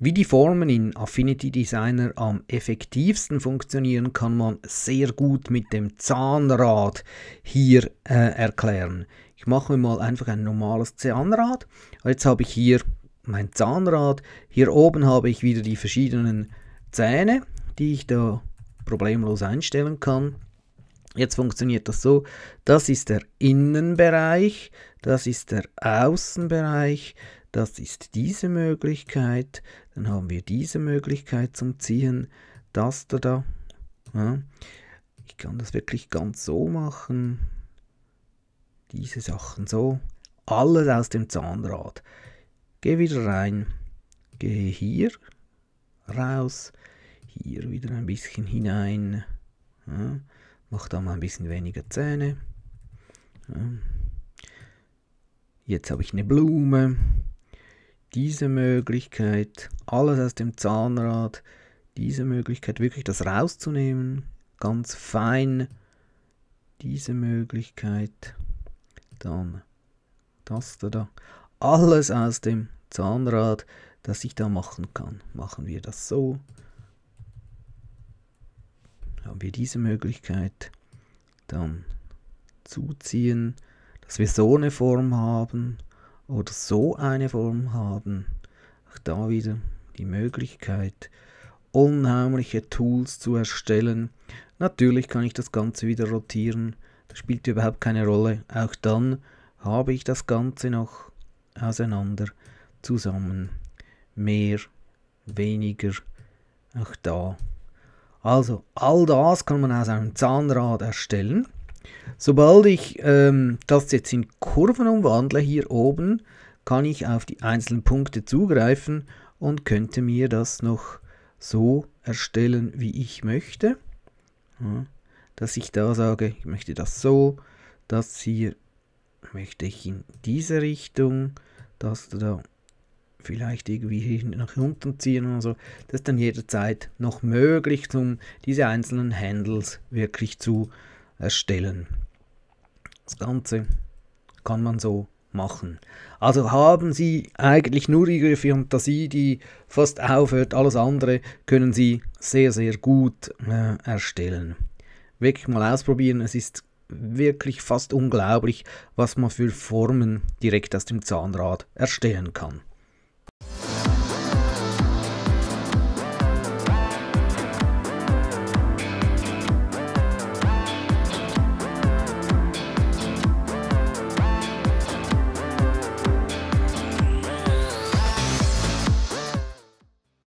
Wie die Formen in Affinity Designer am effektivsten funktionieren, kann man sehr gut mit dem Zahnrad hier äh, erklären. Ich mache mir mal einfach ein normales Zahnrad. Jetzt habe ich hier mein Zahnrad. Hier oben habe ich wieder die verschiedenen Zähne, die ich da problemlos einstellen kann. Jetzt funktioniert das so, das ist der Innenbereich, das ist der Außenbereich, das ist diese Möglichkeit, dann haben wir diese Möglichkeit zum Ziehen, das da da. Ja. Ich kann das wirklich ganz so machen, diese Sachen so, alles aus dem Zahnrad. Gehe wieder rein, gehe hier raus, hier wieder ein bisschen hinein. Ja Mach da mal ein bisschen weniger Zähne. Jetzt habe ich eine Blume. Diese Möglichkeit, alles aus dem Zahnrad, diese Möglichkeit wirklich das rauszunehmen, ganz fein. Diese Möglichkeit, dann das da, da. Alles aus dem Zahnrad, das ich da machen kann. Machen wir das so haben wir diese Möglichkeit. Dann zuziehen, dass wir so eine Form haben oder so eine Form haben. Auch da wieder die Möglichkeit, unheimliche Tools zu erstellen. Natürlich kann ich das Ganze wieder rotieren. Das spielt überhaupt keine Rolle. Auch dann habe ich das Ganze noch auseinander, zusammen, mehr, weniger. Auch da also, all das kann man aus einem Zahnrad erstellen. Sobald ich ähm, das jetzt in Kurven umwandle, hier oben, kann ich auf die einzelnen Punkte zugreifen und könnte mir das noch so erstellen, wie ich möchte. Ja, dass ich da sage, ich möchte das so, das hier möchte ich in diese Richtung, das da vielleicht irgendwie nach unten ziehen oder so. Das ist dann jederzeit noch möglich, um diese einzelnen Handles wirklich zu erstellen. Das Ganze kann man so machen. Also haben Sie eigentlich nur Ihre Fantasie, die fast aufhört. Alles andere können Sie sehr, sehr gut äh, erstellen. Wirklich mal ausprobieren. Es ist wirklich fast unglaublich, was man für Formen direkt aus dem Zahnrad erstellen kann.